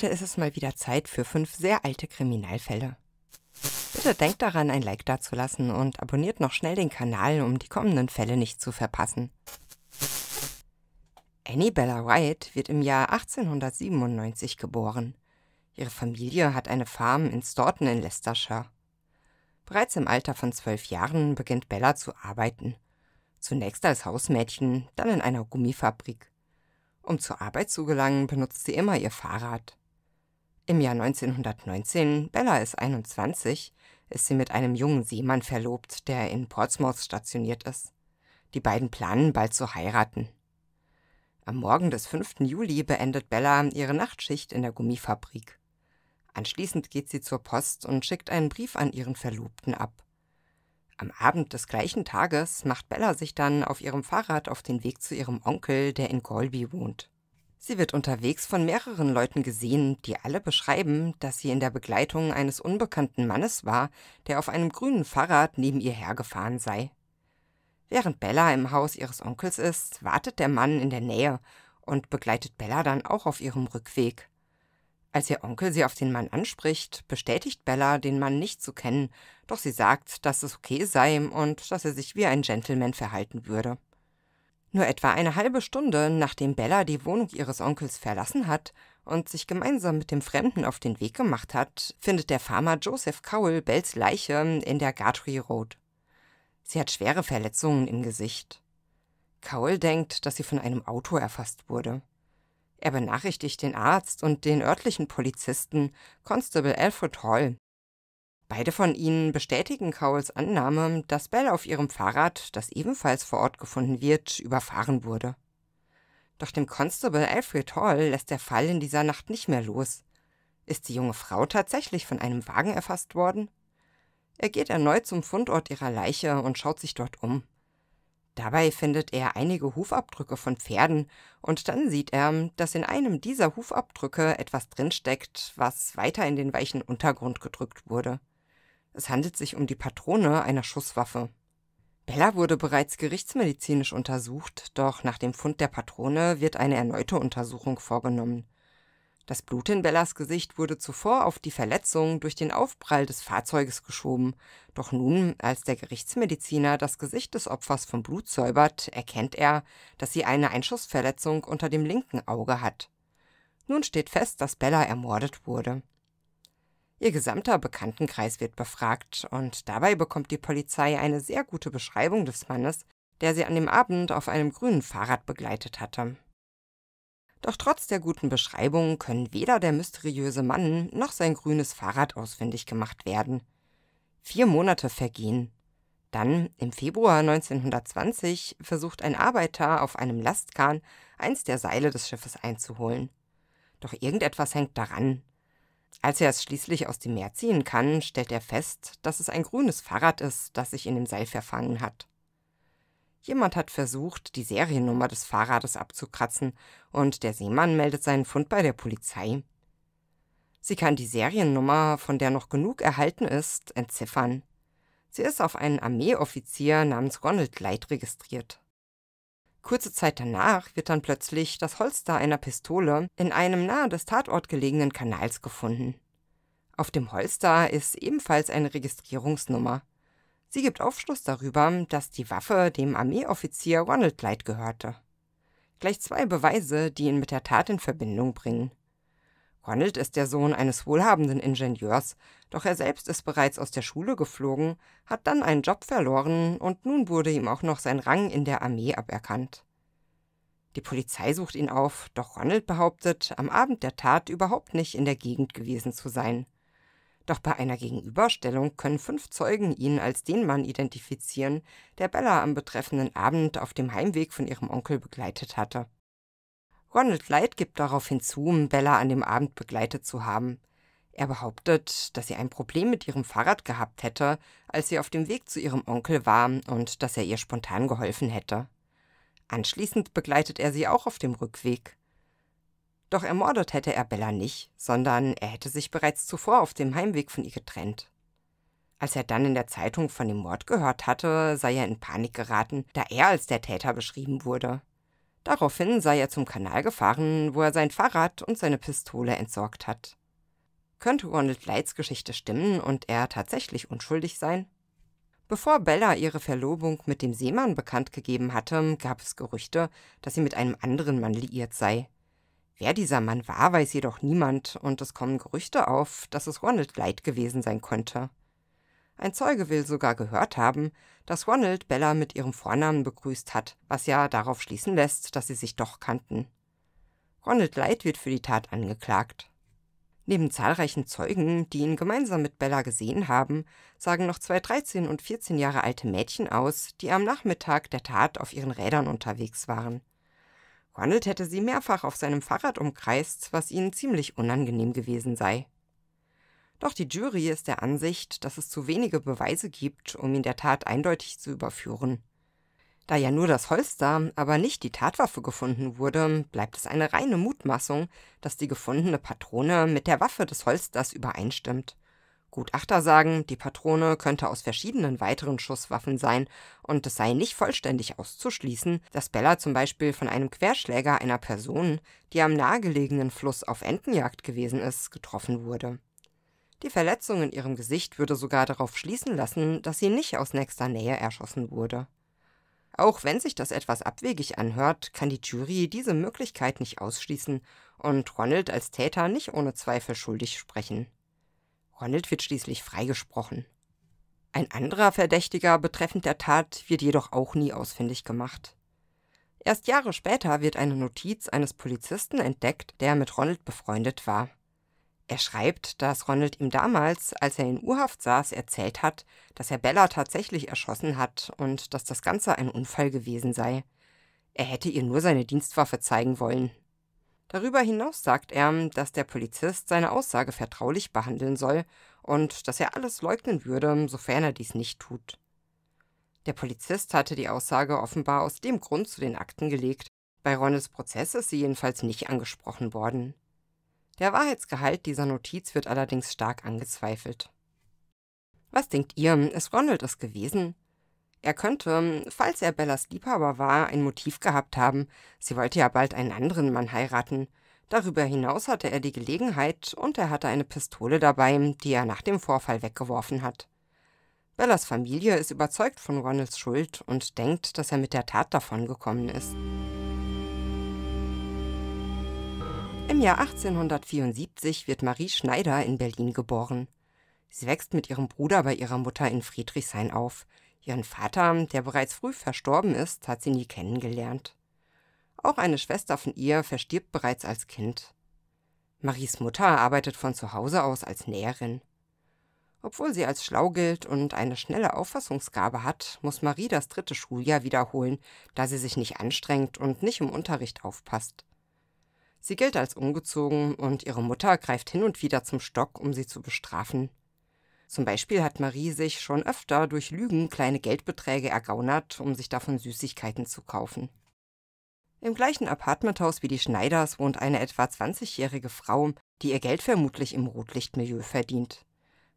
Heute ist es mal wieder Zeit für fünf sehr alte Kriminalfälle. Bitte denkt daran, ein Like dazulassen und abonniert noch schnell den Kanal, um die kommenden Fälle nicht zu verpassen. Annie Bella White wird im Jahr 1897 geboren. Ihre Familie hat eine Farm in Storton in Leicestershire. Bereits im Alter von zwölf Jahren beginnt Bella zu arbeiten. Zunächst als Hausmädchen, dann in einer Gummifabrik. Um zur Arbeit zu gelangen, benutzt sie immer ihr Fahrrad. Im Jahr 1919, Bella ist 21, ist sie mit einem jungen Seemann verlobt, der in Portsmouth stationiert ist. Die beiden planen bald zu heiraten. Am Morgen des 5. Juli beendet Bella ihre Nachtschicht in der Gummifabrik. Anschließend geht sie zur Post und schickt einen Brief an ihren Verlobten ab. Am Abend des gleichen Tages macht Bella sich dann auf ihrem Fahrrad auf den Weg zu ihrem Onkel, der in Golby wohnt. Sie wird unterwegs von mehreren Leuten gesehen, die alle beschreiben, dass sie in der Begleitung eines unbekannten Mannes war, der auf einem grünen Fahrrad neben ihr hergefahren sei. Während Bella im Haus ihres Onkels ist, wartet der Mann in der Nähe und begleitet Bella dann auch auf ihrem Rückweg. Als ihr Onkel sie auf den Mann anspricht, bestätigt Bella, den Mann nicht zu kennen, doch sie sagt, dass es okay sei und dass er sich wie ein Gentleman verhalten würde. Nur etwa eine halbe Stunde, nachdem Bella die Wohnung ihres Onkels verlassen hat und sich gemeinsam mit dem Fremden auf den Weg gemacht hat, findet der Farmer Joseph Cowell Bells Leiche in der Gartry Road. Sie hat schwere Verletzungen im Gesicht. Cowell denkt, dass sie von einem Auto erfasst wurde. Er benachrichtigt den Arzt und den örtlichen Polizisten Constable Alfred Hall, Beide von ihnen bestätigen Cowles Annahme, dass Bell auf ihrem Fahrrad, das ebenfalls vor Ort gefunden wird, überfahren wurde. Doch dem Constable Alfred Hall lässt der Fall in dieser Nacht nicht mehr los. Ist die junge Frau tatsächlich von einem Wagen erfasst worden? Er geht erneut zum Fundort ihrer Leiche und schaut sich dort um. Dabei findet er einige Hufabdrücke von Pferden und dann sieht er, dass in einem dieser Hufabdrücke etwas drinsteckt, was weiter in den weichen Untergrund gedrückt wurde. Es handelt sich um die Patrone einer Schusswaffe. Bella wurde bereits gerichtsmedizinisch untersucht, doch nach dem Fund der Patrone wird eine erneute Untersuchung vorgenommen. Das Blut in Bellas Gesicht wurde zuvor auf die Verletzung durch den Aufprall des Fahrzeuges geschoben, doch nun, als der Gerichtsmediziner das Gesicht des Opfers vom Blut säubert, erkennt er, dass sie eine Einschussverletzung unter dem linken Auge hat. Nun steht fest, dass Bella ermordet wurde. Ihr gesamter Bekanntenkreis wird befragt und dabei bekommt die Polizei eine sehr gute Beschreibung des Mannes, der sie an dem Abend auf einem grünen Fahrrad begleitet hatte. Doch trotz der guten Beschreibung können weder der mysteriöse Mann noch sein grünes Fahrrad ausfindig gemacht werden. Vier Monate vergehen. Dann, im Februar 1920, versucht ein Arbeiter auf einem Lastkahn eins der Seile des Schiffes einzuholen. Doch irgendetwas hängt daran, als er es schließlich aus dem Meer ziehen kann, stellt er fest, dass es ein grünes Fahrrad ist, das sich in dem Seil verfangen hat. Jemand hat versucht, die Seriennummer des Fahrrades abzukratzen, und der Seemann meldet seinen Fund bei der Polizei. Sie kann die Seriennummer, von der noch genug erhalten ist, entziffern. Sie ist auf einen Armeeoffizier namens Ronald Light registriert. Kurze Zeit danach wird dann plötzlich das Holster einer Pistole in einem nahe des Tatort gelegenen Kanals gefunden. Auf dem Holster ist ebenfalls eine Registrierungsnummer. Sie gibt Aufschluss darüber, dass die Waffe dem Armeeoffizier Ronald Light gehörte. Gleich zwei Beweise, die ihn mit der Tat in Verbindung bringen. Ronald ist der Sohn eines wohlhabenden Ingenieurs, doch er selbst ist bereits aus der Schule geflogen, hat dann einen Job verloren und nun wurde ihm auch noch sein Rang in der Armee aberkannt. Die Polizei sucht ihn auf, doch Ronald behauptet, am Abend der Tat überhaupt nicht in der Gegend gewesen zu sein. Doch bei einer Gegenüberstellung können fünf Zeugen ihn als den Mann identifizieren, der Bella am betreffenden Abend auf dem Heimweg von ihrem Onkel begleitet hatte. Ronald Light gibt darauf hinzu, Bella an dem Abend begleitet zu haben. Er behauptet, dass sie ein Problem mit ihrem Fahrrad gehabt hätte, als sie auf dem Weg zu ihrem Onkel war und dass er ihr spontan geholfen hätte. Anschließend begleitet er sie auch auf dem Rückweg. Doch ermordet hätte er Bella nicht, sondern er hätte sich bereits zuvor auf dem Heimweg von ihr getrennt. Als er dann in der Zeitung von dem Mord gehört hatte, sei er in Panik geraten, da er als der Täter beschrieben wurde. Daraufhin sei er zum Kanal gefahren, wo er sein Fahrrad und seine Pistole entsorgt hat. Könnte Ronald Lights Geschichte stimmen und er tatsächlich unschuldig sein? Bevor Bella ihre Verlobung mit dem Seemann bekannt gegeben hatte, gab es Gerüchte, dass sie mit einem anderen Mann liiert sei. Wer dieser Mann war, weiß jedoch niemand, und es kommen Gerüchte auf, dass es Ronald Light gewesen sein könnte. Ein Zeuge will sogar gehört haben, dass Ronald Bella mit ihrem Vornamen begrüßt hat, was ja darauf schließen lässt, dass sie sich doch kannten. Ronald Light wird für die Tat angeklagt. Neben zahlreichen Zeugen, die ihn gemeinsam mit Bella gesehen haben, sagen noch zwei 13 und 14 Jahre alte Mädchen aus, die am Nachmittag der Tat auf ihren Rädern unterwegs waren. Ronald hätte sie mehrfach auf seinem Fahrrad umkreist, was ihnen ziemlich unangenehm gewesen sei. Doch die Jury ist der Ansicht, dass es zu wenige Beweise gibt, um ihn der Tat eindeutig zu überführen. Da ja nur das Holster, aber nicht die Tatwaffe gefunden wurde, bleibt es eine reine Mutmaßung, dass die gefundene Patrone mit der Waffe des Holsters übereinstimmt. Gutachter sagen, die Patrone könnte aus verschiedenen weiteren Schusswaffen sein und es sei nicht vollständig auszuschließen, dass Bella zum Beispiel von einem Querschläger einer Person, die am nahegelegenen Fluss auf Entenjagd gewesen ist, getroffen wurde. Die Verletzung in ihrem Gesicht würde sogar darauf schließen lassen, dass sie nicht aus nächster Nähe erschossen wurde. Auch wenn sich das etwas abwegig anhört, kann die Jury diese Möglichkeit nicht ausschließen und Ronald als Täter nicht ohne Zweifel schuldig sprechen. Ronald wird schließlich freigesprochen. Ein anderer Verdächtiger betreffend der Tat wird jedoch auch nie ausfindig gemacht. Erst Jahre später wird eine Notiz eines Polizisten entdeckt, der mit Ronald befreundet war. Er schreibt, dass Ronald ihm damals, als er in Urhaft saß, erzählt hat, dass er Bella tatsächlich erschossen hat und dass das Ganze ein Unfall gewesen sei. Er hätte ihr nur seine Dienstwaffe zeigen wollen. Darüber hinaus sagt er, dass der Polizist seine Aussage vertraulich behandeln soll und dass er alles leugnen würde, sofern er dies nicht tut. Der Polizist hatte die Aussage offenbar aus dem Grund zu den Akten gelegt. Bei Ronalds Prozess ist sie jedenfalls nicht angesprochen worden. Der Wahrheitsgehalt dieser Notiz wird allerdings stark angezweifelt. Was denkt ihr, ist Ronald es gewesen? Er könnte, falls er Bellas Liebhaber war, ein Motiv gehabt haben. Sie wollte ja bald einen anderen Mann heiraten. Darüber hinaus hatte er die Gelegenheit und er hatte eine Pistole dabei, die er nach dem Vorfall weggeworfen hat. Bellas Familie ist überzeugt von Ronalds Schuld und denkt, dass er mit der Tat davongekommen ist. Im Jahr 1874 wird Marie Schneider in Berlin geboren. Sie wächst mit ihrem Bruder bei ihrer Mutter in Friedrichshain auf. Ihren Vater, der bereits früh verstorben ist, hat sie nie kennengelernt. Auch eine Schwester von ihr verstirbt bereits als Kind. Maries Mutter arbeitet von zu Hause aus als Näherin. Obwohl sie als schlau gilt und eine schnelle Auffassungsgabe hat, muss Marie das dritte Schuljahr wiederholen, da sie sich nicht anstrengt und nicht im Unterricht aufpasst. Sie gilt als ungezogen und ihre Mutter greift hin und wieder zum Stock, um sie zu bestrafen. Zum Beispiel hat Marie sich schon öfter durch Lügen kleine Geldbeträge ergaunert, um sich davon Süßigkeiten zu kaufen. Im gleichen Apartmenthaus wie die Schneiders wohnt eine etwa 20-jährige Frau, die ihr Geld vermutlich im Rotlichtmilieu verdient.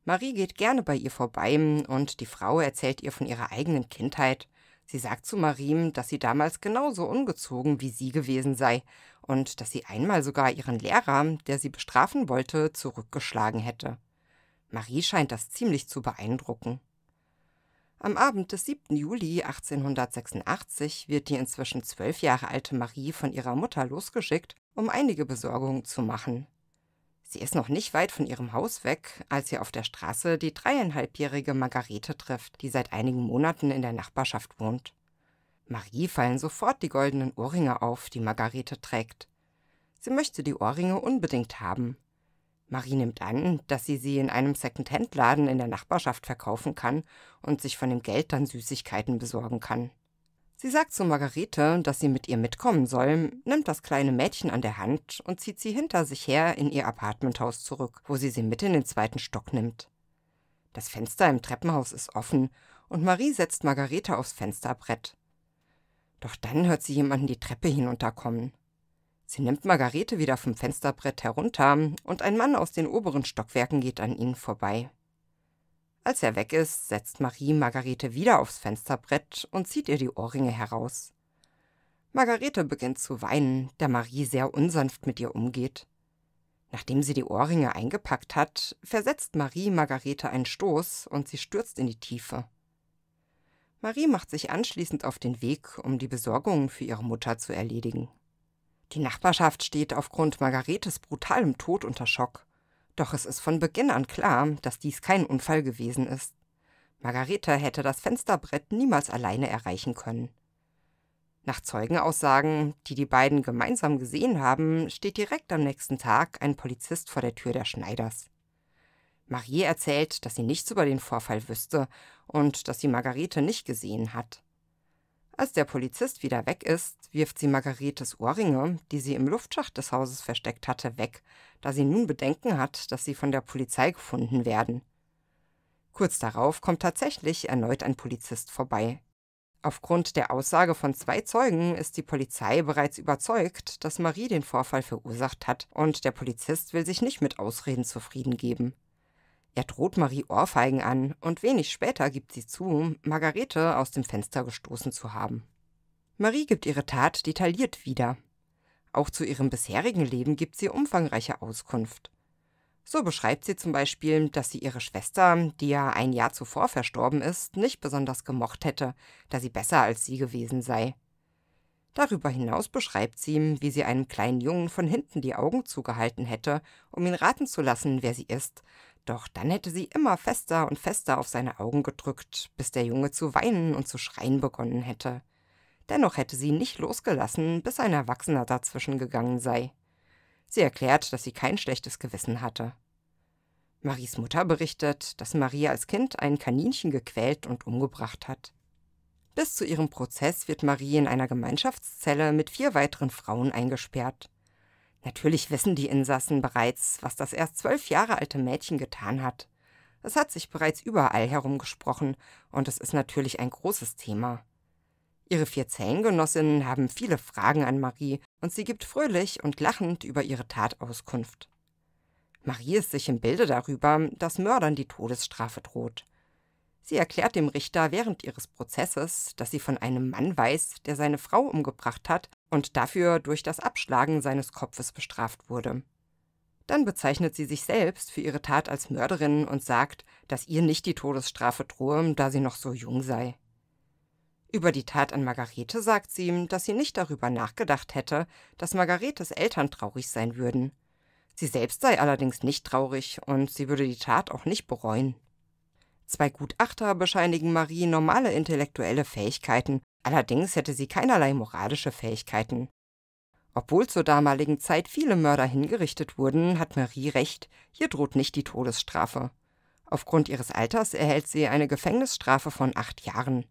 Marie geht gerne bei ihr vorbei und die Frau erzählt ihr von ihrer eigenen Kindheit, Sie sagt zu Marim, dass sie damals genauso ungezogen wie sie gewesen sei und dass sie einmal sogar ihren Lehrer, der sie bestrafen wollte, zurückgeschlagen hätte. Marie scheint das ziemlich zu beeindrucken. Am Abend des 7. Juli 1886 wird die inzwischen zwölf Jahre alte Marie von ihrer Mutter losgeschickt, um einige Besorgungen zu machen. Sie ist noch nicht weit von ihrem Haus weg, als sie auf der Straße die dreieinhalbjährige Margarete trifft, die seit einigen Monaten in der Nachbarschaft wohnt. Marie fallen sofort die goldenen Ohrringe auf, die Margarete trägt. Sie möchte die Ohrringe unbedingt haben. Marie nimmt an, dass sie sie in einem Second-Hand-Laden in der Nachbarschaft verkaufen kann und sich von dem Geld dann Süßigkeiten besorgen kann. Sie sagt zu Margarete, dass sie mit ihr mitkommen soll, nimmt das kleine Mädchen an der Hand und zieht sie hinter sich her in ihr Apartmenthaus zurück, wo sie sie mit in den zweiten Stock nimmt. Das Fenster im Treppenhaus ist offen und Marie setzt Margarete aufs Fensterbrett. Doch dann hört sie jemanden die Treppe hinunterkommen. Sie nimmt Margarete wieder vom Fensterbrett herunter und ein Mann aus den oberen Stockwerken geht an ihnen vorbei. Als er weg ist, setzt Marie Margarete wieder aufs Fensterbrett und zieht ihr die Ohrringe heraus. Margarete beginnt zu weinen, da Marie sehr unsanft mit ihr umgeht. Nachdem sie die Ohrringe eingepackt hat, versetzt Marie Margarete einen Stoß und sie stürzt in die Tiefe. Marie macht sich anschließend auf den Weg, um die Besorgungen für ihre Mutter zu erledigen. Die Nachbarschaft steht aufgrund Margaretes brutalem Tod unter Schock. Doch es ist von Beginn an klar, dass dies kein Unfall gewesen ist. Margarete hätte das Fensterbrett niemals alleine erreichen können. Nach Zeugenaussagen, die die beiden gemeinsam gesehen haben, steht direkt am nächsten Tag ein Polizist vor der Tür der Schneiders. Marie erzählt, dass sie nichts über den Vorfall wüsste und dass sie Margarete nicht gesehen hat. Als der Polizist wieder weg ist, wirft sie Margaretes Ohrringe, die sie im Luftschacht des Hauses versteckt hatte, weg, da sie nun Bedenken hat, dass sie von der Polizei gefunden werden. Kurz darauf kommt tatsächlich erneut ein Polizist vorbei. Aufgrund der Aussage von zwei Zeugen ist die Polizei bereits überzeugt, dass Marie den Vorfall verursacht hat, und der Polizist will sich nicht mit Ausreden zufrieden geben. Er droht Marie Ohrfeigen an und wenig später gibt sie zu, Margarete aus dem Fenster gestoßen zu haben. Marie gibt ihre Tat detailliert wieder. Auch zu ihrem bisherigen Leben gibt sie umfangreiche Auskunft. So beschreibt sie zum Beispiel, dass sie ihre Schwester, die ja ein Jahr zuvor verstorben ist, nicht besonders gemocht hätte, da sie besser als sie gewesen sei. Darüber hinaus beschreibt sie, wie sie einem kleinen Jungen von hinten die Augen zugehalten hätte, um ihn raten zu lassen, wer sie ist, doch dann hätte sie immer fester und fester auf seine Augen gedrückt, bis der Junge zu weinen und zu schreien begonnen hätte. Dennoch hätte sie nicht losgelassen, bis ein Erwachsener dazwischen gegangen sei. Sie erklärt, dass sie kein schlechtes Gewissen hatte. Maries Mutter berichtet, dass Marie als Kind ein Kaninchen gequält und umgebracht hat. Bis zu ihrem Prozess wird Marie in einer Gemeinschaftszelle mit vier weiteren Frauen eingesperrt. Natürlich wissen die Insassen bereits, was das erst zwölf Jahre alte Mädchen getan hat. Es hat sich bereits überall herumgesprochen und es ist natürlich ein großes Thema. Ihre vier Zellengenossinnen haben viele Fragen an Marie und sie gibt fröhlich und lachend über ihre Tat Auskunft. Marie ist sich im Bilde darüber, dass Mördern die Todesstrafe droht. Sie erklärt dem Richter während ihres Prozesses, dass sie von einem Mann weiß, der seine Frau umgebracht hat und dafür durch das Abschlagen seines Kopfes bestraft wurde. Dann bezeichnet sie sich selbst für ihre Tat als Mörderin und sagt, dass ihr nicht die Todesstrafe drohe, da sie noch so jung sei. Über die Tat an Margarete sagt sie, dass sie nicht darüber nachgedacht hätte, dass Margaretes Eltern traurig sein würden. Sie selbst sei allerdings nicht traurig und sie würde die Tat auch nicht bereuen. Zwei Gutachter bescheinigen Marie normale intellektuelle Fähigkeiten Allerdings hätte sie keinerlei moralische Fähigkeiten. Obwohl zur damaligen Zeit viele Mörder hingerichtet wurden, hat Marie recht, hier droht nicht die Todesstrafe. Aufgrund ihres Alters erhält sie eine Gefängnisstrafe von acht Jahren.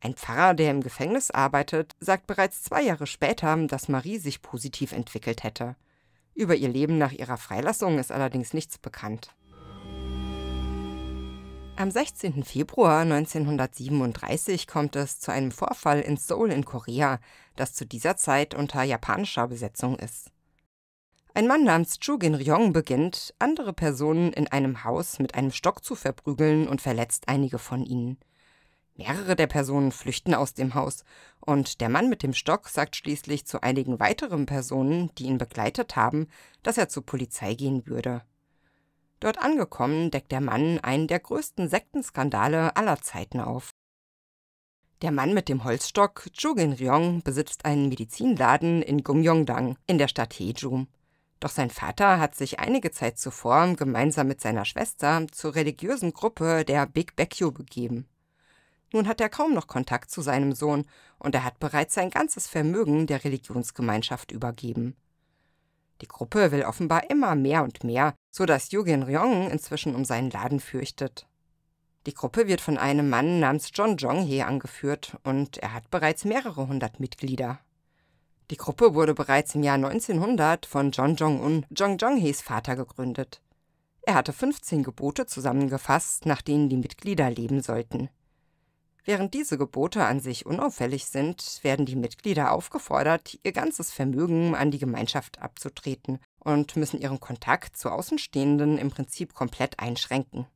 Ein Pfarrer, der im Gefängnis arbeitet, sagt bereits zwei Jahre später, dass Marie sich positiv entwickelt hätte. Über ihr Leben nach ihrer Freilassung ist allerdings nichts bekannt. Am 16. Februar 1937 kommt es zu einem Vorfall in Seoul in Korea, das zu dieser Zeit unter japanischer Besetzung ist. Ein Mann namens Chu Gin-ryong beginnt, andere Personen in einem Haus mit einem Stock zu verprügeln und verletzt einige von ihnen. Mehrere der Personen flüchten aus dem Haus und der Mann mit dem Stock sagt schließlich zu einigen weiteren Personen, die ihn begleitet haben, dass er zur Polizei gehen würde. Dort angekommen, deckt der Mann einen der größten Sektenskandale aller Zeiten auf. Der Mann mit dem Holzstock, Jogin Ryong, besitzt einen Medizinladen in Gumyongdang in der Stadt Heju. Doch sein Vater hat sich einige Zeit zuvor gemeinsam mit seiner Schwester zur religiösen Gruppe der Big Baekyo begeben. Nun hat er kaum noch Kontakt zu seinem Sohn und er hat bereits sein ganzes Vermögen der Religionsgemeinschaft übergeben. Die Gruppe will offenbar immer mehr und mehr, so dass Yugin Ryong inzwischen um seinen Laden fürchtet. Die Gruppe wird von einem Mann namens John Jong-hee angeführt und er hat bereits mehrere hundert Mitglieder. Die Gruppe wurde bereits im Jahr 1900 von John Jong-un, Jong Jong-hees Vater, gegründet. Er hatte 15 Gebote zusammengefasst, nach denen die Mitglieder leben sollten. Während diese Gebote an sich unauffällig sind, werden die Mitglieder aufgefordert, ihr ganzes Vermögen an die Gemeinschaft abzutreten und müssen ihren Kontakt zu Außenstehenden im Prinzip komplett einschränken.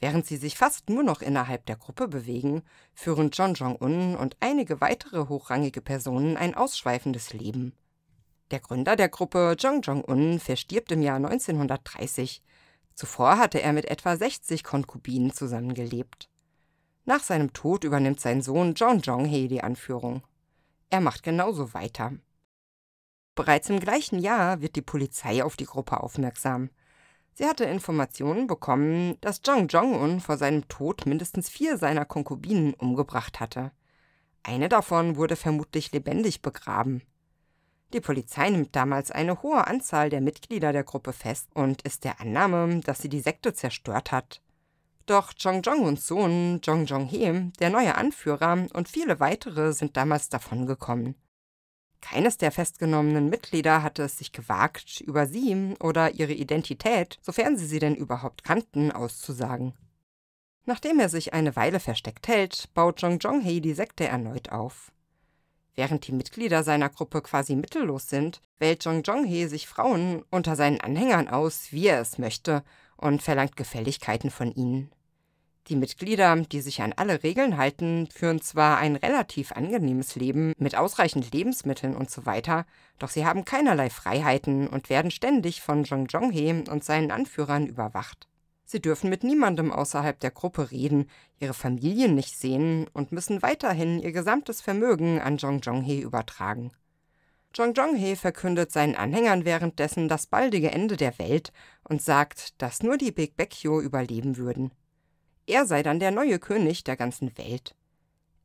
Während sie sich fast nur noch innerhalb der Gruppe bewegen, führen John Jong-un und einige weitere hochrangige Personen ein ausschweifendes Leben. Der Gründer der Gruppe, Jong Jong-un, verstirbt im Jahr 1930. Zuvor hatte er mit etwa 60 Konkubinen zusammengelebt. Nach seinem Tod übernimmt sein Sohn John Jong He die Anführung. Er macht genauso weiter. Bereits im gleichen Jahr wird die Polizei auf die Gruppe aufmerksam. Sie hatte Informationen bekommen, dass Jong Jong-un vor seinem Tod mindestens vier seiner Konkubinen umgebracht hatte. Eine davon wurde vermutlich lebendig begraben. Die Polizei nimmt damals eine hohe Anzahl der Mitglieder der Gruppe fest und ist der Annahme, dass sie die Sekte zerstört hat. Doch Jong jong und Sohn Jong jong He, der neue Anführer und viele weitere sind damals davongekommen. Keines der festgenommenen Mitglieder hatte es sich gewagt, über sie oder ihre Identität, sofern sie sie denn überhaupt kannten, auszusagen. Nachdem er sich eine Weile versteckt hält, baut Jong jong He die Sekte erneut auf. Während die Mitglieder seiner Gruppe quasi mittellos sind, wählt Jong jong He sich Frauen unter seinen Anhängern aus, wie er es möchte, und verlangt Gefälligkeiten von ihnen. Die Mitglieder, die sich an alle Regeln halten, führen zwar ein relativ angenehmes Leben mit ausreichend Lebensmitteln und so weiter, doch sie haben keinerlei Freiheiten und werden ständig von Zhong Zhonghe und seinen Anführern überwacht. Sie dürfen mit niemandem außerhalb der Gruppe reden, ihre Familien nicht sehen und müssen weiterhin ihr gesamtes Vermögen an Zhong Zhonghe übertragen. Zhong Zhonghe verkündet seinen Anhängern währenddessen das baldige Ende der Welt und sagt, dass nur die Big Baekyo überleben würden er sei dann der neue König der ganzen Welt.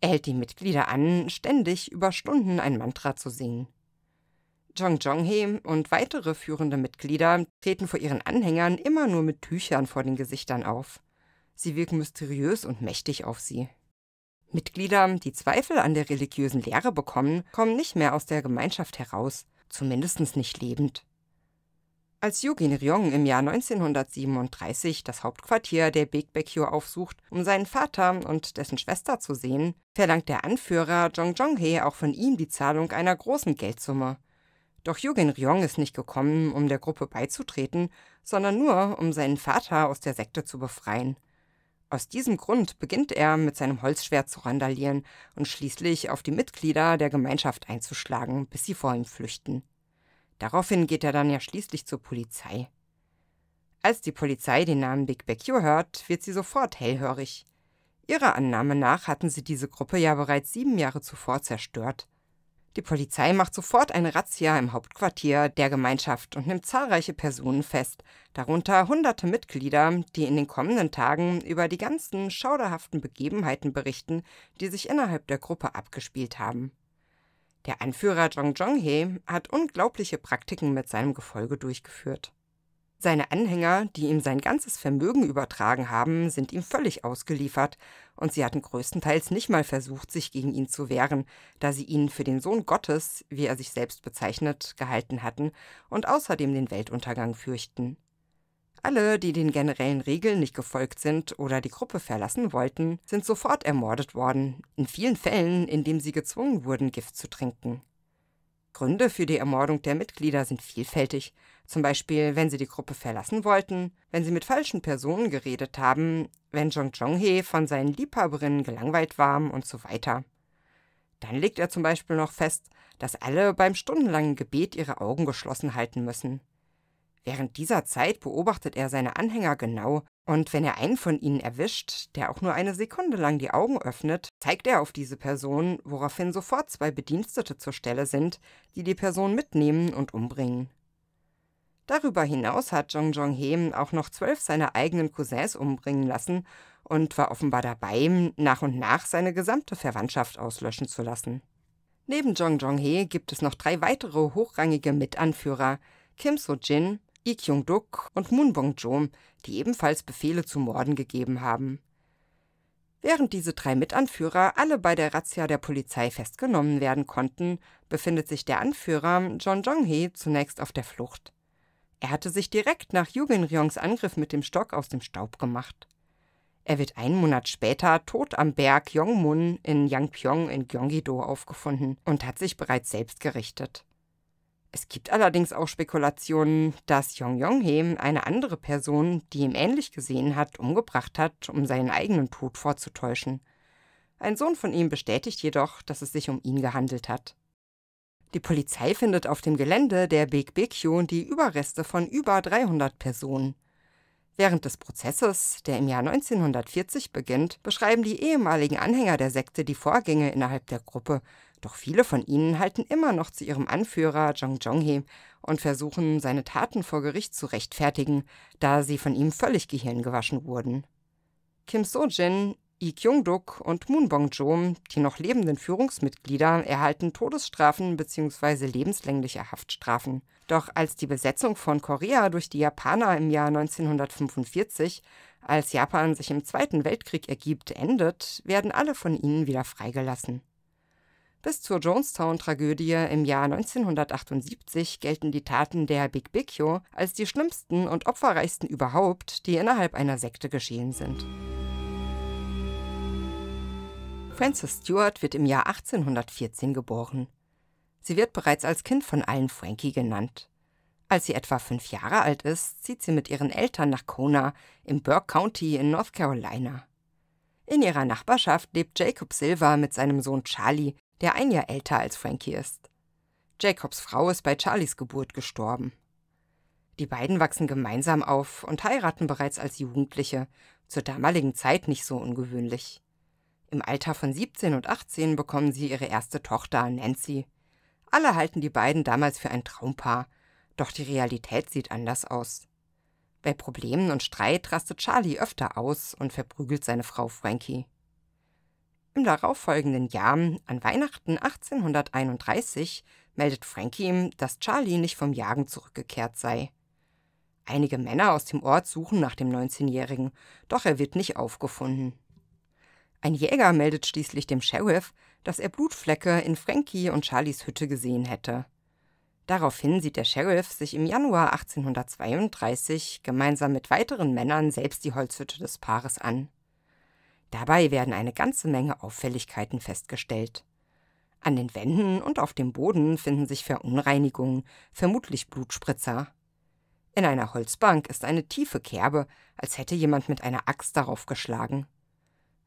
Er hält die Mitglieder an, ständig über Stunden ein Mantra zu singen. Jong Jonghe und weitere führende Mitglieder treten vor ihren Anhängern immer nur mit Tüchern vor den Gesichtern auf. Sie wirken mysteriös und mächtig auf sie. Mitglieder, die Zweifel an der religiösen Lehre bekommen, kommen nicht mehr aus der Gemeinschaft heraus, zumindest nicht lebend. Als Eugene Ryong im Jahr 1937 das Hauptquartier der Big Baekyo aufsucht, um seinen Vater und dessen Schwester zu sehen, verlangt der Anführer Jong Jong-hee auch von ihm die Zahlung einer großen Geldsumme. Doch Eugen Ryong ist nicht gekommen, um der Gruppe beizutreten, sondern nur, um seinen Vater aus der Sekte zu befreien. Aus diesem Grund beginnt er, mit seinem Holzschwert zu randalieren und schließlich auf die Mitglieder der Gemeinschaft einzuschlagen, bis sie vor ihm flüchten. Daraufhin geht er dann ja schließlich zur Polizei. Als die Polizei den Namen Big Becchio hört, wird sie sofort hellhörig. Ihrer Annahme nach hatten sie diese Gruppe ja bereits sieben Jahre zuvor zerstört. Die Polizei macht sofort eine Razzia im Hauptquartier der Gemeinschaft und nimmt zahlreiche Personen fest, darunter hunderte Mitglieder, die in den kommenden Tagen über die ganzen schauderhaften Begebenheiten berichten, die sich innerhalb der Gruppe abgespielt haben. Der Anführer Zhong Zhonghe hat unglaubliche Praktiken mit seinem Gefolge durchgeführt. Seine Anhänger, die ihm sein ganzes Vermögen übertragen haben, sind ihm völlig ausgeliefert, und sie hatten größtenteils nicht mal versucht, sich gegen ihn zu wehren, da sie ihn für den Sohn Gottes, wie er sich selbst bezeichnet, gehalten hatten und außerdem den Weltuntergang fürchten. Alle, die den generellen Regeln nicht gefolgt sind oder die Gruppe verlassen wollten, sind sofort ermordet worden, in vielen Fällen, indem sie gezwungen wurden, Gift zu trinken. Gründe für die Ermordung der Mitglieder sind vielfältig, zum Beispiel wenn sie die Gruppe verlassen wollten, wenn sie mit falschen Personen geredet haben, wenn Jong jong von seinen Liebhaberinnen gelangweilt war und so weiter. Dann legt er zum Beispiel noch fest, dass alle beim stundenlangen Gebet ihre Augen geschlossen halten müssen. Während dieser Zeit beobachtet er seine Anhänger genau, und wenn er einen von ihnen erwischt, der auch nur eine Sekunde lang die Augen öffnet, zeigt er auf diese Person, woraufhin sofort zwei Bedienstete zur Stelle sind, die die Person mitnehmen und umbringen. Darüber hinaus hat Jong Jong Heem auch noch zwölf seiner eigenen Cousins umbringen lassen und war offenbar dabei, nach und nach seine gesamte Verwandtschaft auslöschen zu lassen. Neben Jong Jong He gibt es noch drei weitere hochrangige Mitanführer: Kim So Jin, Ik kyung duk und Moon Bong-jom, die ebenfalls Befehle zu Morden gegeben haben. Während diese drei Mitanführer alle bei der Razzia der Polizei festgenommen werden konnten, befindet sich der Anführer John Jong-hee zunächst auf der Flucht. Er hatte sich direkt nach Yugin Ryongs Angriff mit dem Stock aus dem Staub gemacht. Er wird einen Monat später tot am Berg Yongmun in Yangpyeong in Gyeonggi-do aufgefunden und hat sich bereits selbst gerichtet. Es gibt allerdings auch Spekulationen, dass Yong Yong He eine andere Person, die ihm ähnlich gesehen hat, umgebracht hat, um seinen eigenen Tod vorzutäuschen. Ein Sohn von ihm bestätigt jedoch, dass es sich um ihn gehandelt hat. Die Polizei findet auf dem Gelände der Big BQ die Überreste von über 300 Personen. Während des Prozesses, der im Jahr 1940 beginnt, beschreiben die ehemaligen Anhänger der Sekte die Vorgänge innerhalb der Gruppe, doch viele von ihnen halten immer noch zu ihrem Anführer Jong Zhonghe und versuchen, seine Taten vor Gericht zu rechtfertigen, da sie von ihm völlig gehirngewaschen wurden. Kim So-jin, Lee Kyung-duk und Moon Bong-joom, die noch lebenden Führungsmitglieder, erhalten Todesstrafen bzw. lebenslängliche Haftstrafen. Doch als die Besetzung von Korea durch die Japaner im Jahr 1945, als Japan sich im Zweiten Weltkrieg ergibt, endet, werden alle von ihnen wieder freigelassen. Bis zur Jonestown-Tragödie im Jahr 1978 gelten die Taten der Big Bigyo als die schlimmsten und opferreichsten überhaupt, die innerhalb einer Sekte geschehen sind. Frances Stewart wird im Jahr 1814 geboren. Sie wird bereits als Kind von allen Frankie genannt. Als sie etwa fünf Jahre alt ist, zieht sie mit ihren Eltern nach Kona im Burke County in North Carolina. In ihrer Nachbarschaft lebt Jacob Silver mit seinem Sohn Charlie, der ein Jahr älter als Frankie ist. Jacobs Frau ist bei Charlies Geburt gestorben. Die beiden wachsen gemeinsam auf und heiraten bereits als Jugendliche, zur damaligen Zeit nicht so ungewöhnlich. Im Alter von 17 und 18 bekommen sie ihre erste Tochter, Nancy. Alle halten die beiden damals für ein Traumpaar, doch die Realität sieht anders aus. Bei Problemen und Streit rastet Charlie öfter aus und verprügelt seine Frau Frankie. Im darauffolgenden Jahr, an Weihnachten 1831, meldet Frankie ihm, dass Charlie nicht vom Jagen zurückgekehrt sei. Einige Männer aus dem Ort suchen nach dem 19-Jährigen, doch er wird nicht aufgefunden. Ein Jäger meldet schließlich dem Sheriff, dass er Blutflecke in Frankie und Charlies Hütte gesehen hätte. Daraufhin sieht der Sheriff sich im Januar 1832 gemeinsam mit weiteren Männern selbst die Holzhütte des Paares an. Dabei werden eine ganze Menge Auffälligkeiten festgestellt. An den Wänden und auf dem Boden finden sich Verunreinigungen, vermutlich Blutspritzer. In einer Holzbank ist eine tiefe Kerbe, als hätte jemand mit einer Axt darauf geschlagen.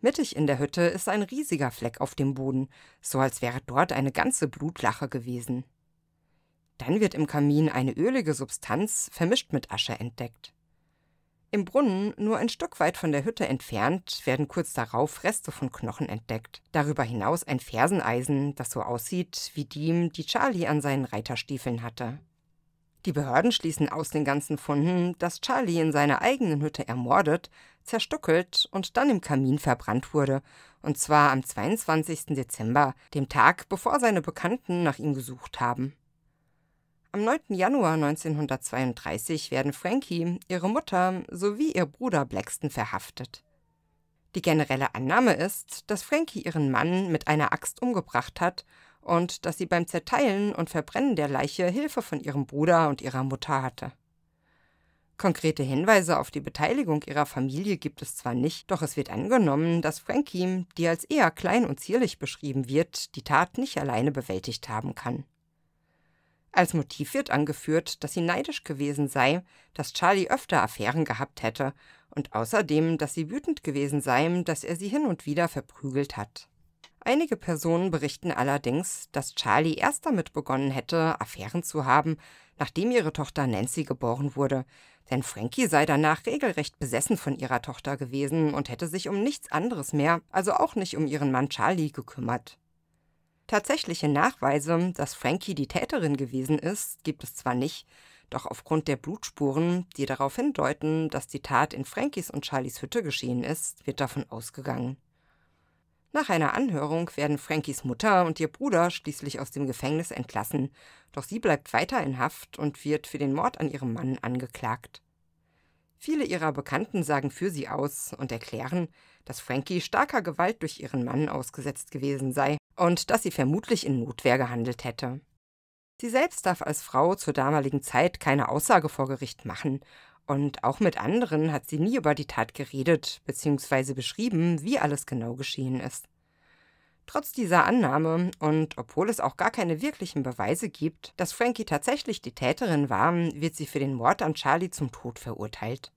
Mittig in der Hütte ist ein riesiger Fleck auf dem Boden, so als wäre dort eine ganze Blutlache gewesen. Dann wird im Kamin eine ölige Substanz vermischt mit Asche entdeckt. Im Brunnen, nur ein Stück weit von der Hütte entfernt, werden kurz darauf Reste von Knochen entdeckt. Darüber hinaus ein Ferseneisen, das so aussieht wie dem, die Charlie an seinen Reiterstiefeln hatte. Die Behörden schließen aus den ganzen Funden, dass Charlie in seiner eigenen Hütte ermordet, zerstückelt und dann im Kamin verbrannt wurde, und zwar am 22. Dezember, dem Tag, bevor seine Bekannten nach ihm gesucht haben. Am 9. Januar 1932 werden Frankie, ihre Mutter sowie ihr Bruder Blackston verhaftet. Die generelle Annahme ist, dass Frankie ihren Mann mit einer Axt umgebracht hat und dass sie beim Zerteilen und Verbrennen der Leiche Hilfe von ihrem Bruder und ihrer Mutter hatte. Konkrete Hinweise auf die Beteiligung ihrer Familie gibt es zwar nicht, doch es wird angenommen, dass Frankie, die als eher klein und zierlich beschrieben wird, die Tat nicht alleine bewältigt haben kann. Als Motiv wird angeführt, dass sie neidisch gewesen sei, dass Charlie öfter Affären gehabt hätte und außerdem, dass sie wütend gewesen sei, dass er sie hin und wieder verprügelt hat. Einige Personen berichten allerdings, dass Charlie erst damit begonnen hätte, Affären zu haben, nachdem ihre Tochter Nancy geboren wurde, denn Frankie sei danach regelrecht besessen von ihrer Tochter gewesen und hätte sich um nichts anderes mehr, also auch nicht um ihren Mann Charlie gekümmert. Tatsächliche Nachweise, dass Frankie die Täterin gewesen ist, gibt es zwar nicht, doch aufgrund der Blutspuren, die darauf hindeuten, dass die Tat in Frankies und Charlies Hütte geschehen ist, wird davon ausgegangen. Nach einer Anhörung werden Frankies Mutter und ihr Bruder schließlich aus dem Gefängnis entlassen, doch sie bleibt weiter in Haft und wird für den Mord an ihrem Mann angeklagt. Viele ihrer Bekannten sagen für sie aus und erklären, dass Frankie starker Gewalt durch ihren Mann ausgesetzt gewesen sei und dass sie vermutlich in Notwehr gehandelt hätte. Sie selbst darf als Frau zur damaligen Zeit keine Aussage vor Gericht machen, und auch mit anderen hat sie nie über die Tat geredet bzw. beschrieben, wie alles genau geschehen ist. Trotz dieser Annahme und obwohl es auch gar keine wirklichen Beweise gibt, dass Frankie tatsächlich die Täterin war, wird sie für den Mord an Charlie zum Tod verurteilt.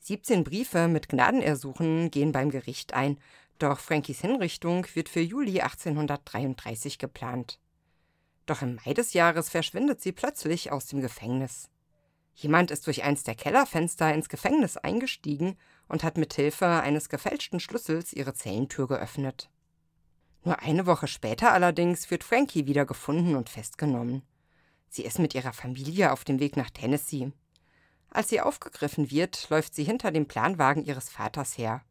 17 Briefe mit Gnadenersuchen gehen beim Gericht ein, doch Frankies Hinrichtung wird für Juli 1833 geplant. Doch im Mai des Jahres verschwindet sie plötzlich aus dem Gefängnis. Jemand ist durch eins der Kellerfenster ins Gefängnis eingestiegen und hat mit Hilfe eines gefälschten Schlüssels ihre Zellentür geöffnet. Nur eine Woche später allerdings wird Frankie wieder gefunden und festgenommen. Sie ist mit ihrer Familie auf dem Weg nach Tennessee. Als sie aufgegriffen wird, läuft sie hinter dem Planwagen ihres Vaters her.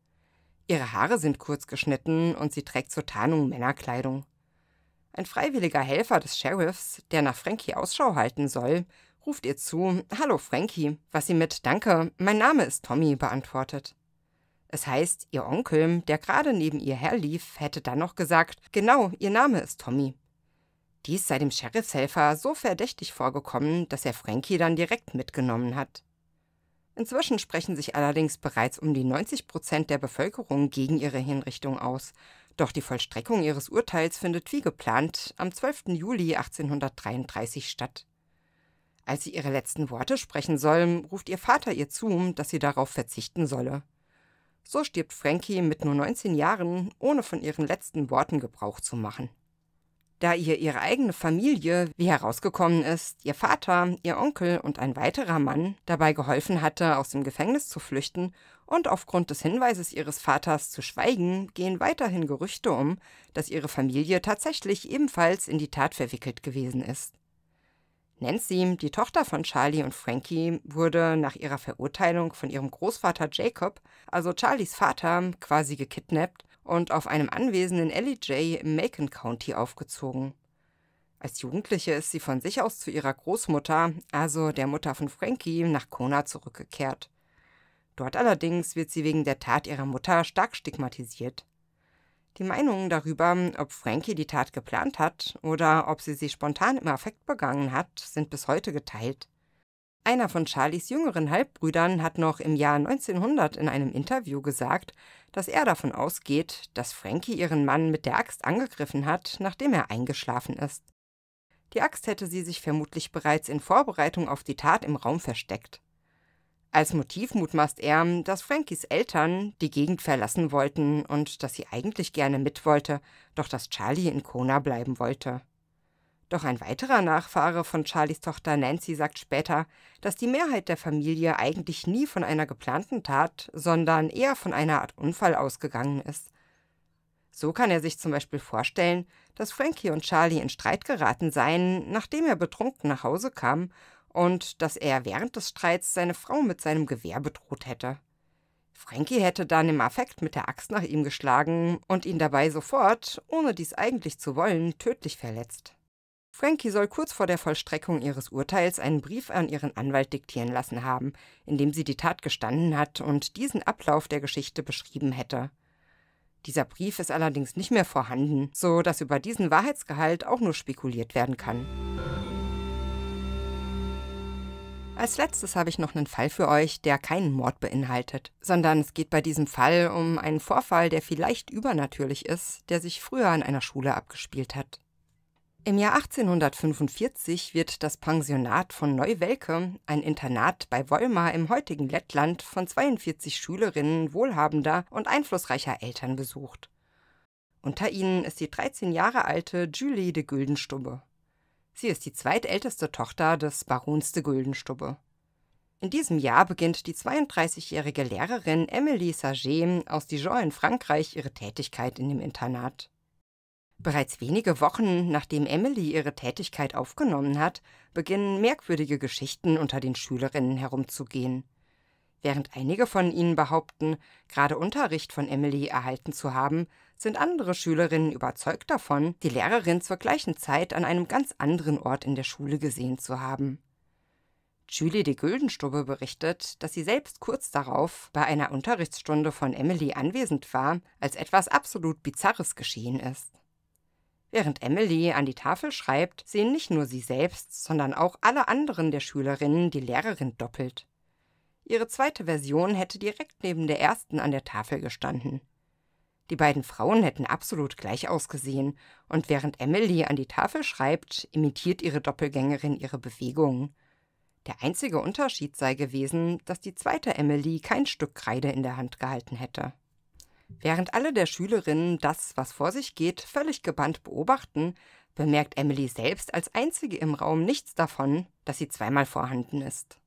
Ihre Haare sind kurz geschnitten und sie trägt zur Tarnung Männerkleidung. Ein freiwilliger Helfer des Sheriffs, der nach Frankie Ausschau halten soll, ruft ihr zu: Hallo Frankie, was sie mit Danke, mein Name ist Tommy beantwortet. Es heißt, ihr Onkel, der gerade neben ihr herlief, hätte dann noch gesagt: Genau, ihr Name ist Tommy. Dies sei dem Sheriffshelfer so verdächtig vorgekommen, dass er Frankie dann direkt mitgenommen hat. Inzwischen sprechen sich allerdings bereits um die 90 Prozent der Bevölkerung gegen ihre Hinrichtung aus. Doch die Vollstreckung ihres Urteils findet wie geplant am 12. Juli 1833 statt. Als sie ihre letzten Worte sprechen soll, ruft ihr Vater ihr zu, dass sie darauf verzichten solle. So stirbt Frankie mit nur 19 Jahren, ohne von ihren letzten Worten Gebrauch zu machen da ihr ihre eigene Familie, wie herausgekommen ist, ihr Vater, ihr Onkel und ein weiterer Mann dabei geholfen hatte, aus dem Gefängnis zu flüchten, und aufgrund des Hinweises ihres Vaters zu schweigen, gehen weiterhin Gerüchte um, dass ihre Familie tatsächlich ebenfalls in die Tat verwickelt gewesen ist. Nancy, die Tochter von Charlie und Frankie, wurde nach ihrer Verurteilung von ihrem Großvater Jacob, also Charlies Vater, quasi gekidnappt und auf einem Anwesen in Elijay im Macon County aufgezogen. Als Jugendliche ist sie von sich aus zu ihrer Großmutter, also der Mutter von Frankie, nach Kona zurückgekehrt. Dort allerdings wird sie wegen der Tat ihrer Mutter stark stigmatisiert. Die Meinungen darüber, ob Frankie die Tat geplant hat oder ob sie sie spontan im Affekt begangen hat, sind bis heute geteilt. Einer von Charlies jüngeren Halbbrüdern hat noch im Jahr 1900 in einem Interview gesagt, dass er davon ausgeht, dass Frankie ihren Mann mit der Axt angegriffen hat, nachdem er eingeschlafen ist. Die Axt hätte sie sich vermutlich bereits in Vorbereitung auf die Tat im Raum versteckt. Als Motiv mutmaßt er, dass Frankies Eltern die Gegend verlassen wollten und dass sie eigentlich gerne mit wollte, doch dass Charlie in Kona bleiben wollte. Doch ein weiterer Nachfahre von Charlies Tochter Nancy sagt später, dass die Mehrheit der Familie eigentlich nie von einer geplanten Tat, sondern eher von einer Art Unfall ausgegangen ist. So kann er sich zum Beispiel vorstellen, dass Frankie und Charlie in Streit geraten seien, nachdem er betrunken nach Hause kam und dass er während des Streits seine Frau mit seinem Gewehr bedroht hätte. Frankie hätte dann im Affekt mit der Axt nach ihm geschlagen und ihn dabei sofort, ohne dies eigentlich zu wollen, tödlich verletzt. Frankie soll kurz vor der Vollstreckung ihres Urteils einen Brief an ihren Anwalt diktieren lassen haben, in dem sie die Tat gestanden hat und diesen Ablauf der Geschichte beschrieben hätte. Dieser Brief ist allerdings nicht mehr vorhanden, so dass über diesen Wahrheitsgehalt auch nur spekuliert werden kann. Als letztes habe ich noch einen Fall für euch, der keinen Mord beinhaltet, sondern es geht bei diesem Fall um einen Vorfall, der vielleicht übernatürlich ist, der sich früher an einer Schule abgespielt hat. Im Jahr 1845 wird das Pensionat von Neuwelke, ein Internat bei Wolmar im heutigen Lettland, von 42 Schülerinnen wohlhabender und einflussreicher Eltern besucht. Unter ihnen ist die 13 Jahre alte Julie de Güldenstubbe. Sie ist die zweitälteste Tochter des Barons de Güldenstubbe. In diesem Jahr beginnt die 32-jährige Lehrerin Emily Saget aus Dijon in Frankreich ihre Tätigkeit in dem Internat. Bereits wenige Wochen nachdem Emily ihre Tätigkeit aufgenommen hat, beginnen merkwürdige Geschichten unter den Schülerinnen herumzugehen. Während einige von ihnen behaupten, gerade Unterricht von Emily erhalten zu haben, sind andere Schülerinnen überzeugt davon, die Lehrerin zur gleichen Zeit an einem ganz anderen Ort in der Schule gesehen zu haben. Julie de Güldenstube berichtet, dass sie selbst kurz darauf bei einer Unterrichtsstunde von Emily anwesend war, als etwas absolut Bizarres geschehen ist. Während Emily an die Tafel schreibt, sehen nicht nur sie selbst, sondern auch alle anderen der Schülerinnen die Lehrerin doppelt. Ihre zweite Version hätte direkt neben der ersten an der Tafel gestanden. Die beiden Frauen hätten absolut gleich ausgesehen, und während Emily an die Tafel schreibt, imitiert ihre Doppelgängerin ihre Bewegungen. Der einzige Unterschied sei gewesen, dass die zweite Emily kein Stück Kreide in der Hand gehalten hätte. Während alle der Schülerinnen das, was vor sich geht, völlig gebannt beobachten, bemerkt Emily selbst als einzige im Raum nichts davon, dass sie zweimal vorhanden ist.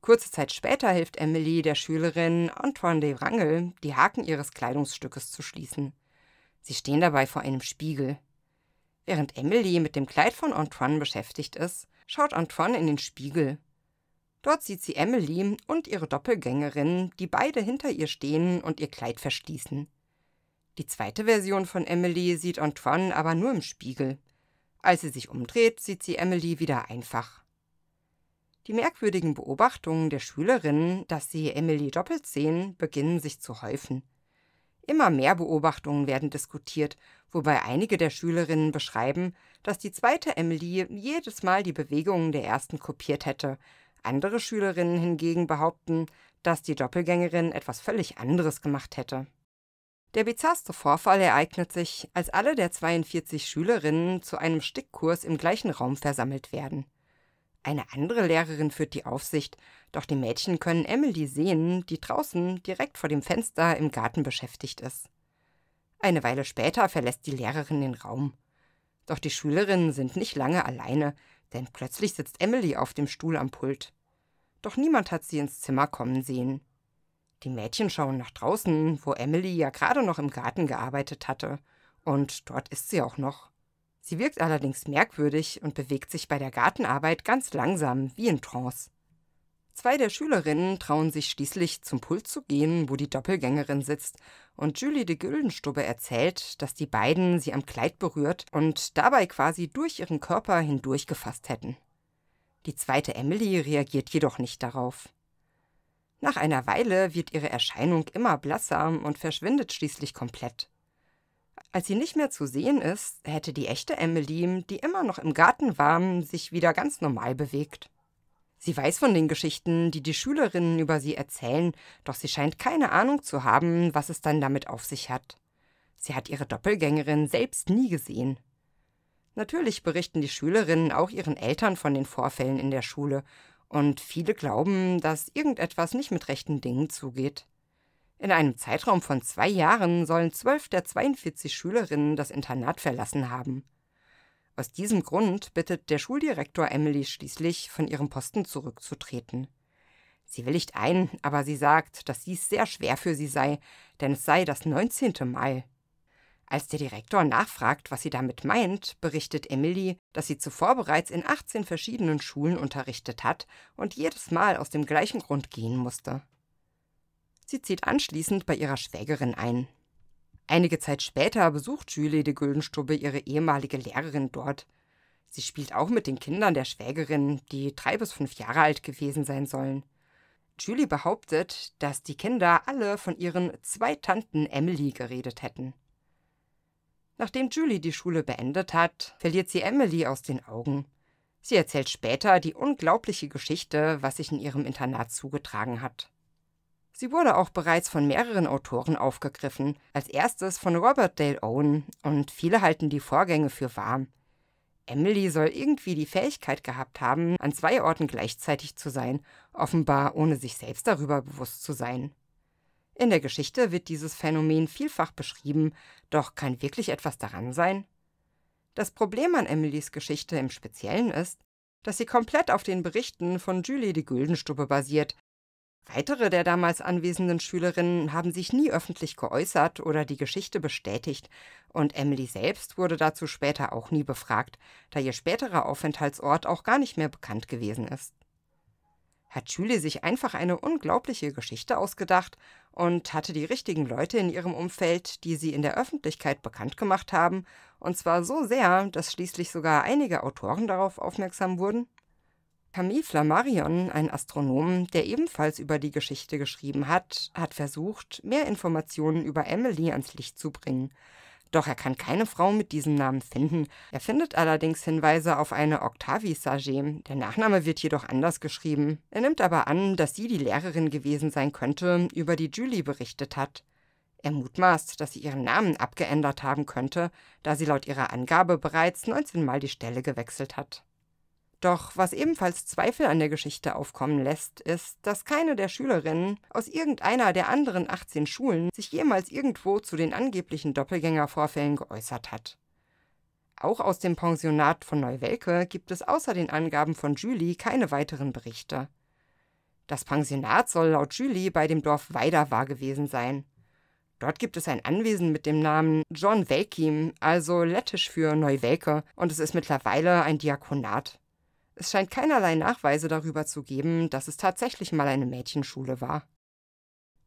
Kurze Zeit später hilft Emily der Schülerin Antoine de Wrangel, die Haken ihres Kleidungsstückes zu schließen. Sie stehen dabei vor einem Spiegel. Während Emily mit dem Kleid von Antoine beschäftigt ist, schaut Antoine in den Spiegel. Dort sieht sie Emily und ihre Doppelgängerin, die beide hinter ihr stehen und ihr Kleid verschließen. Die zweite Version von Emily sieht Antoine aber nur im Spiegel. Als sie sich umdreht, sieht sie Emily wieder einfach. Die merkwürdigen Beobachtungen der Schülerinnen, dass sie Emily doppelt sehen, beginnen sich zu häufen. Immer mehr Beobachtungen werden diskutiert, wobei einige der Schülerinnen beschreiben, dass die zweite Emily jedes Mal die Bewegungen der ersten kopiert hätte, andere Schülerinnen hingegen behaupten, dass die Doppelgängerin etwas völlig anderes gemacht hätte. Der bizarrste Vorfall ereignet sich, als alle der 42 Schülerinnen zu einem Stickkurs im gleichen Raum versammelt werden. Eine andere Lehrerin führt die Aufsicht, doch die Mädchen können Emily sehen, die draußen direkt vor dem Fenster im Garten beschäftigt ist. Eine Weile später verlässt die Lehrerin den Raum. Doch die Schülerinnen sind nicht lange alleine, denn plötzlich sitzt Emily auf dem Stuhl am Pult. Doch niemand hat sie ins Zimmer kommen sehen. Die Mädchen schauen nach draußen, wo Emily ja gerade noch im Garten gearbeitet hatte, und dort ist sie auch noch. Sie wirkt allerdings merkwürdig und bewegt sich bei der Gartenarbeit ganz langsam wie in Trance. Zwei der Schülerinnen trauen sich schließlich zum Pult zu gehen, wo die Doppelgängerin sitzt, und Julie de Güldenstube erzählt, dass die beiden sie am Kleid berührt und dabei quasi durch ihren Körper hindurch gefasst hätten. Die zweite Emily reagiert jedoch nicht darauf. Nach einer Weile wird ihre Erscheinung immer blasser und verschwindet schließlich komplett. Als sie nicht mehr zu sehen ist, hätte die echte Emily, die immer noch im Garten war, sich wieder ganz normal bewegt. Sie weiß von den Geschichten, die die Schülerinnen über sie erzählen, doch sie scheint keine Ahnung zu haben, was es dann damit auf sich hat. Sie hat ihre Doppelgängerin selbst nie gesehen. Natürlich berichten die Schülerinnen auch ihren Eltern von den Vorfällen in der Schule, und viele glauben, dass irgendetwas nicht mit rechten Dingen zugeht. In einem Zeitraum von zwei Jahren sollen zwölf der 42 Schülerinnen das Internat verlassen haben. Aus diesem Grund bittet der Schuldirektor Emily schließlich, von ihrem Posten zurückzutreten. Sie willigt ein, aber sie sagt, dass dies sehr schwer für sie sei, denn es sei das 19. Mai. Als der Direktor nachfragt, was sie damit meint, berichtet Emily, dass sie zuvor bereits in 18 verschiedenen Schulen unterrichtet hat und jedes Mal aus dem gleichen Grund gehen musste. Sie zieht anschließend bei ihrer Schwägerin ein. Einige Zeit später besucht Julie de Güldenstube ihre ehemalige Lehrerin dort. Sie spielt auch mit den Kindern der Schwägerin, die drei bis fünf Jahre alt gewesen sein sollen. Julie behauptet, dass die Kinder alle von ihren zwei Tanten Emily geredet hätten. Nachdem Julie die Schule beendet hat, verliert sie Emily aus den Augen. Sie erzählt später die unglaubliche Geschichte, was sich in ihrem Internat zugetragen hat. Sie wurde auch bereits von mehreren Autoren aufgegriffen, als erstes von Robert Dale Owen, und viele halten die Vorgänge für wahr. Emily soll irgendwie die Fähigkeit gehabt haben, an zwei Orten gleichzeitig zu sein, offenbar ohne sich selbst darüber bewusst zu sein. In der Geschichte wird dieses Phänomen vielfach beschrieben, doch kann wirklich etwas daran sein? Das Problem an Emilys Geschichte im Speziellen ist, dass sie komplett auf den Berichten von Julie de Güldenstube basiert, Weitere der damals anwesenden Schülerinnen haben sich nie öffentlich geäußert oder die Geschichte bestätigt, und Emily selbst wurde dazu später auch nie befragt, da ihr späterer Aufenthaltsort auch gar nicht mehr bekannt gewesen ist. Hat Julie sich einfach eine unglaubliche Geschichte ausgedacht und hatte die richtigen Leute in ihrem Umfeld, die sie in der Öffentlichkeit bekannt gemacht haben, und zwar so sehr, dass schließlich sogar einige Autoren darauf aufmerksam wurden? Camille Flammarion, ein Astronom, der ebenfalls über die Geschichte geschrieben hat, hat versucht, mehr Informationen über Emily ans Licht zu bringen. Doch er kann keine Frau mit diesem Namen finden. Er findet allerdings Hinweise auf eine Octavie Saget. Der Nachname wird jedoch anders geschrieben. Er nimmt aber an, dass sie die Lehrerin gewesen sein könnte, über die Julie berichtet hat. Er mutmaßt, dass sie ihren Namen abgeändert haben könnte, da sie laut ihrer Angabe bereits 19 Mal die Stelle gewechselt hat. Doch was ebenfalls Zweifel an der Geschichte aufkommen lässt, ist, dass keine der Schülerinnen aus irgendeiner der anderen 18 Schulen sich jemals irgendwo zu den angeblichen Doppelgängervorfällen geäußert hat. Auch aus dem Pensionat von Neuwelke gibt es außer den Angaben von Julie keine weiteren Berichte. Das Pensionat soll laut Julie bei dem Dorf Weiderwar gewesen sein. Dort gibt es ein Anwesen mit dem Namen John Welkim, also lettisch für Neuwelke, und es ist mittlerweile ein Diakonat. Es scheint keinerlei Nachweise darüber zu geben, dass es tatsächlich mal eine Mädchenschule war.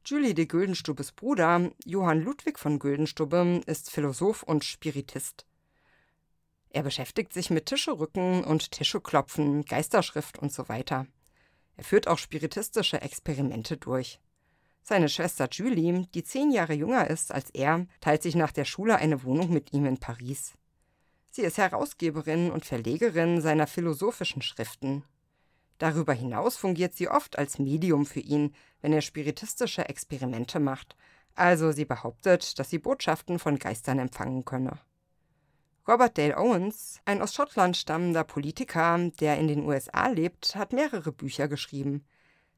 Julie de Güldenstubbes Bruder, Johann Ludwig von Güldenstubbe, ist Philosoph und Spiritist. Er beschäftigt sich mit Tischrücken und Tischeklopfen, Geisterschrift und so weiter. Er führt auch spiritistische Experimente durch. Seine Schwester Julie, die zehn Jahre jünger ist als er, teilt sich nach der Schule eine Wohnung mit ihm in Paris. Sie ist Herausgeberin und Verlegerin seiner philosophischen Schriften. Darüber hinaus fungiert sie oft als Medium für ihn, wenn er spiritistische Experimente macht, also sie behauptet, dass sie Botschaften von Geistern empfangen könne. Robert Dale Owens, ein aus Schottland stammender Politiker, der in den USA lebt, hat mehrere Bücher geschrieben.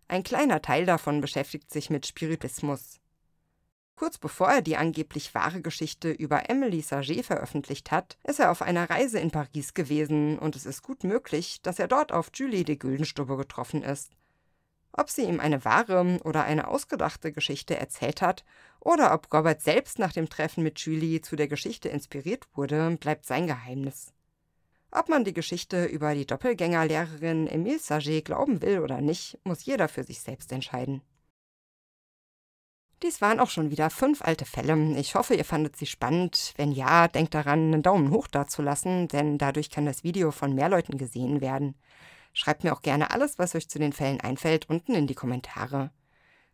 Ein kleiner Teil davon beschäftigt sich mit Spiritismus. Kurz bevor er die angeblich wahre Geschichte über Emily Saget veröffentlicht hat, ist er auf einer Reise in Paris gewesen und es ist gut möglich, dass er dort auf Julie de Güldenstube getroffen ist. Ob sie ihm eine wahre oder eine ausgedachte Geschichte erzählt hat oder ob Robert selbst nach dem Treffen mit Julie zu der Geschichte inspiriert wurde, bleibt sein Geheimnis. Ob man die Geschichte über die Doppelgängerlehrerin Emile Saget glauben will oder nicht, muss jeder für sich selbst entscheiden. Dies waren auch schon wieder fünf alte Fälle. Ich hoffe, ihr fandet sie spannend. Wenn ja, denkt daran, einen Daumen hoch dazulassen, denn dadurch kann das Video von mehr Leuten gesehen werden. Schreibt mir auch gerne alles, was euch zu den Fällen einfällt, unten in die Kommentare.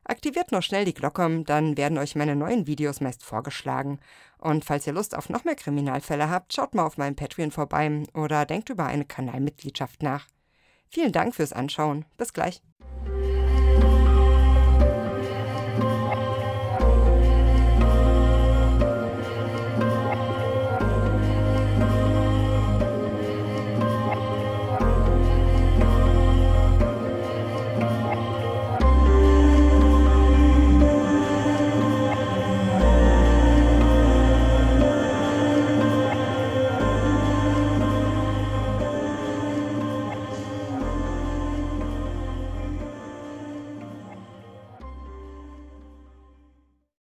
Aktiviert noch schnell die Glocke, dann werden euch meine neuen Videos meist vorgeschlagen. Und falls ihr Lust auf noch mehr Kriminalfälle habt, schaut mal auf meinem Patreon vorbei oder denkt über eine Kanalmitgliedschaft nach. Vielen Dank fürs Anschauen. Bis gleich.